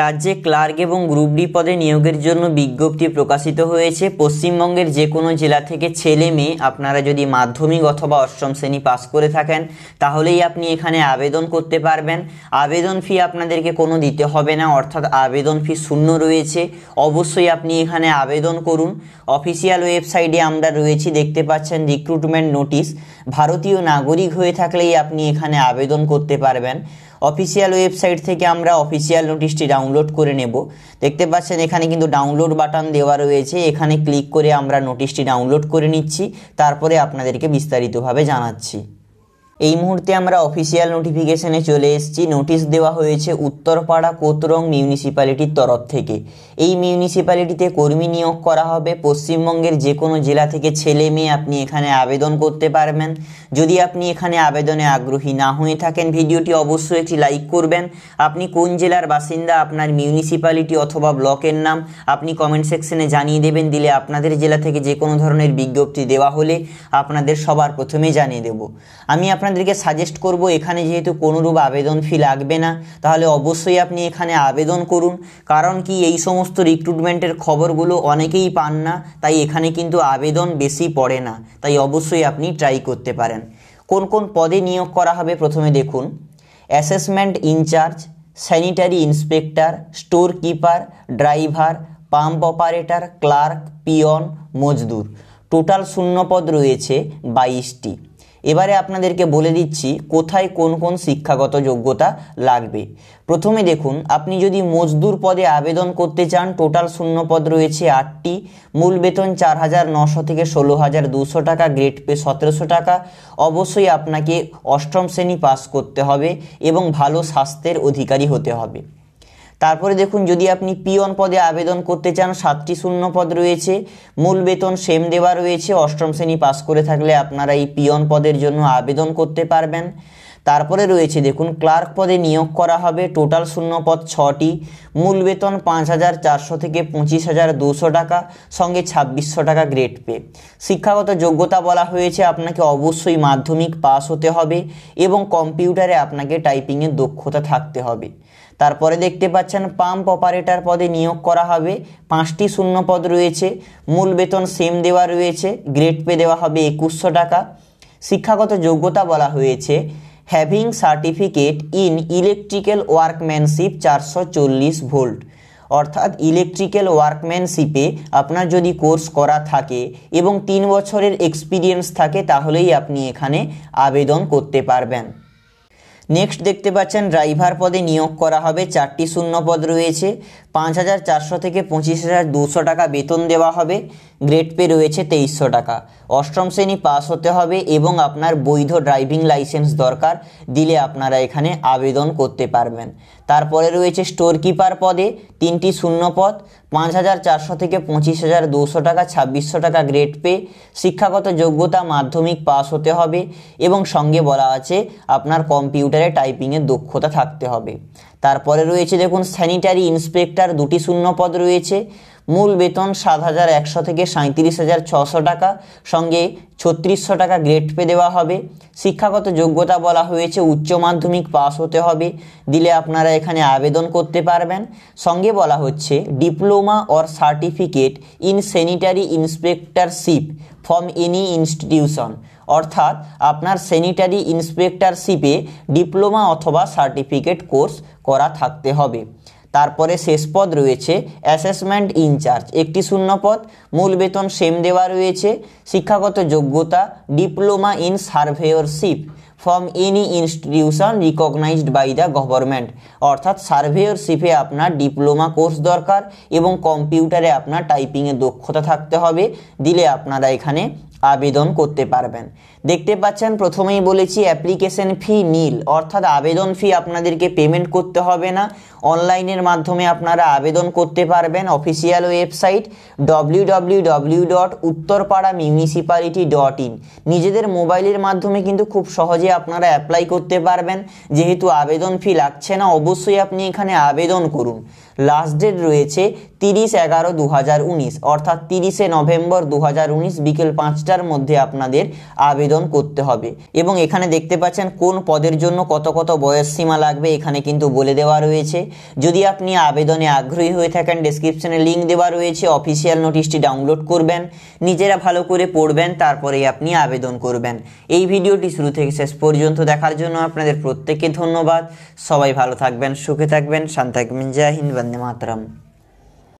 রাজ্যে ক্লার্ক এবং group D পদে নিয়োগের জন্য বিজ্ঞপ্তি প্রকাশিত হয়েছে পশ্চিমবঙ্গের যে কোনো জেলা থেকে ছেলে মেয়ে আপনারা যদি মাধ্যমিক অথবা অষ্টম শ্রেণী পাস করে থাকেন তাহলেই আপনি এখানে আবেদন করতে পারবেন আবেদন ফি আপনাদেরকে কোনো দিতে হবে না অর্থাৎ আবেদন ফি শূন্য রয়েছে অবশ্যই আপনি এখানে আবেদন করুন অফিসিয়াল ওয়েবসাইটে আমরা রয়েছি দেখতে পাচ্ছেন রিক্রুটমেন্ট নোটিশ ভারতীয় নাগরিক হয়ে থাকলেই আপনি এখানে আবেদন করতে পারবেন অফিসিয়াল ওয়েবসাইট থেকে আমরা অফিসিয়াল নোটিশটি ডাউনলোড করে নেব দেখতে পাচ্ছেন এখানে কিন্তু ডাউনলোড বাটন দেওয়া রয়েছে এখানে ক্লিক করে আমরা নোটিশটি ডাউনলোড করে নিচ্ছি তারপরে আপনাদেরকে বিস্তারিতভাবে জানাচ্ছি এই মুহূর্তে আমরা অফিসিয়াল নোটিফিকেশনে চলে এসেছি নোটিশ দেওয়া হয়েছে উত্তরপাড়া কোতরং মিউনিসিপ্যালিটির তরফ থেকে এই মিউনিসিপ্যালিটিতে কর্মী নিয়োগ করা হবে পশ্চিমবঙ্গের যে কোনো জেলা থেকে ছেলে মেয়ে আপনি এখানে আবেদন করতে পারবেন যদি আপনি এখানে আবেদনে আগ্রহী না হয়ে থাকেন ভিডিওটি অবশ্যই একটি লাইক করবেন আপনি কোন জেলার বাসিন্দা আপনার মিউনিসিপ্যালিটি অথবা ব্লকের নাম আপনি কমেন্ট সেকশনে জানিয়ে দেবেন দিলে আপনাদের জেলা থেকে যে কোনো ধরনের বিজ্ঞপ্তি দেওয়া হলে আপনাদের সবার প্রথমে জানিয়ে দেব আমি আপনার আপনাদেরকে সাজেস্ট করব এখানে যেহেতু কোনোরূপ আবেদন ফি লাগবে না তাহলে অবশ্যই আপনি এখানে আবেদন করুন কারণ কি এই সমস্ত রিক্রুটমেন্টের খবরগুলো অনেকেই পান না তাই এখানে কিন্তু আবেদন বেশি পড়ে না তাই অবশ্যই আপনি ট্রাই করতে পারেন কোন কোন পদে নিয়োগ করা হবে প্রথমে দেখুন assessment in-charge sanitary inspector store keeper driver pump operator clerk peon মজদুর টোটাল শূন্যপদ রয়েছে বাইশটি এবারে আপনাদেরকে বলে দিচ্ছি কোথায় কোন কোন শিক্ষাগত যোগ্যতা লাগবে প্রথমে দেখুন আপনি যদি মজদুর পদে আবেদন করতে চান টোটাল শূন্য পদ রয়েছে আটটি মূল বেতন চার হাজার নশো থেকে ষোলো হাজার দুশো টাকা গ্রেড পে সতেরোশো টাকা অবশ্যই আপনাকে অষ্টম শ্রেণী পাস করতে হবে এবং ভালো স্বাস্থ্যের অধিকারী হতে হবে তারপরে দেখুন যদি আপনি পিয়ন পদে আবেদন করতে চান সাতটি শূন্য পদ রয়েছে মূল বেতন সেম দেওয়া রয়েছে অষ্টম শ্রেণী পাস করে থাকলে আপনারা এই পিয়ন পদের জন্য আবেদন করতে পারবেন তারপরে রয়েছে দেখুন ক্লার্ক পদে নিয়োগ করা হবে টোটাল শূন্য পদ ছটি মূল বেতন পাঁচ হাজার চারশো থেকে পঁচিশ হাজার দুশো টাকা সঙ্গে ছাব্বিশশো টাকা গ্রেড পে শিক্ষাগত যোগ্যতা বলা হয়েছে আপনাকে অবশ্যই মাধ্যমিক পাস হতে হবে এবং কম্পিউটারে আপনাকে টাইপিংয়ের দক্ষতা থাকতে হবে তারপরে দেখতে পাচ্ছেন পাম্প অপারেটর পদে নিয়োগ করা হবে পাঁচটি শূন্য পদ রয়েছে মূল বেতন সেম দেওয়া রয়েছে গ্রেড পে দেওয়া হবে একুশশো টাকা শিক্ষাগত যোগ্যতা বলা হয়েছে having certificate in electrical workmanship চারশো চল্লিশ ভোল্ট অর্থাৎ ইলেকট্রিক্যাল ওয়ার্কম্যানশিপে আপনার যদি কোর্স করা থাকে এবং তিন বছরের এক্সপিরিয়েন্স থাকে তাহলেই আপনি এখানে আবেদন করতে পারবেন নেক্সট দেখতে পাচ্ছেন ড্রাইভার পদে নিয়োগ করা হবে চারটি শূন্য পদ রয়েছে পাঁচ হাজার চারশো থেকে পঁচিশ হাজার দুশো টাকা বেতন দেওয়া হবে গ্রেড পে রয়েছে তেইশশো টাকা অষ্টম শ্রেণী পাস হতে হবে এবং আপনার বৈধ ড্রাইভিং লাইসেন্স দরকার দিলে আপনারা এখানে আবেদন করতে পারবেন তারপরে রয়েছে স্টোর কিপার পদে তিনটি শূন্য পদ পাঁচ হাজার চারশো থেকে পঁচিশ হাজার দুশো টাকা ছাব্বিশশো টাকা গ্রেড পে শিক্ষাগত যোগ্যতা মাধ্যমিক পাস হতে হবে এবং সঙ্গে বলা আছে আপনার কম্পিউটারে টাইপিংয়ের দক্ষতা থাকতে হবে তারপরে রয়েছে দেখুন স্যানিটারি ইন্সপেক্টর ইন্সপেক্টর দুটি শূন্য পদ রয়েছে মূল বেতন সাত হাজার একশো থেকে সাঁত্রিশ হাজার ছশো টাকা সঙ্গে ছত্রিশশো টাকা গ্রেড পে দেওয়া হবে শিক্ষাগত যোগ্যতা বলা হয়েছে উচ্চ মাধ্যমিক পাস হতে হবে দিলে আপনারা এখানে আবেদন করতে পারবেন সঙ্গে বলা হচ্ছে diploma or certificate in sanitary inspectorship from any institution অর্থাৎ আপনার স্যানিটারি ইন্সপেক্টরশিপে ডিপ্লোমা অথবা সার্টিফিকেট কোর্স করা থাকতে হবে তারপরে শেষ পদ রয়েছে অ্যাসেসমেন্ট ইনচার্জ একটি শূন্য পদ মূল বেতন সেম দেওয়া রয়েছে শিক্ষাগত যোগ্যতা diploma in surveyorship from any institution recognised by the government অর্থাৎ সার্ভেয়রশিপে আপনার ডিপ্লোমা কোর্স দরকার এবং কম্পিউটারে আপনার টাইপিংয়ে দক্ষতা থাকতে হবে দিলে আপনারা এখানে আবেদন করতে পারবেন দেখতে পাচ্ছেন প্রথমেই বলেছি অ্যাপ্লিকেশন ফি নীল অর্থাৎ আবেদন ফি আপনাদেরকে পেমেন্ট করতে হবে না অনলাইনের মাধ্যমে আপনারা আবেদন করতে পারবেন official website W W W dot Uttarpara municipality dot in নিজেদের মোবাইলের মাধ্যমে কিন্তু খুব সহজে আপনারা অ্যাপ্লাই করতে পারবেন যেহেতু আবেদন ফি লাগছে না অবশ্যই আপনি এখানে আবেদন করুন লাস্ট ডেট রয়েছে তিরিশ এগারো দু হাজার উনিশ অর্থাৎ তিরিশে নভেম্বর দু হাজার উনিশ বিকেল পাঁচটা পাঁচটার মধ্যে আপনাদের আবেদন করতে হবে এবং এখানে দেখতে পাচ্ছেন কোন পদের জন্য কত কত বয়স সীমা লাগবে এখানে কিন্তু বলে দেওয়া রয়েছে যদি আপনি আবেদনে আগ্রহী হয়ে থাকেন ডিসক্রিপশনে লিঙ্ক দেওয়া রয়েছে অফিসিয়াল নোটিশটি ডাউনলোড করবেন নিজেরা ভালো করে পড়বেন তারপরেই আপনি আবেদন করবেন এই ভিডিওটি শুরু থেকে শেষ পর্যন্ত দেখার জন্য আপনাদের প্রত্যেককে ধন্যবাদ সবাই ভালো থাকবেন সুখে থাকবেন শান্ত থাকবেন জয় হিন্দ বন্দে মাতরম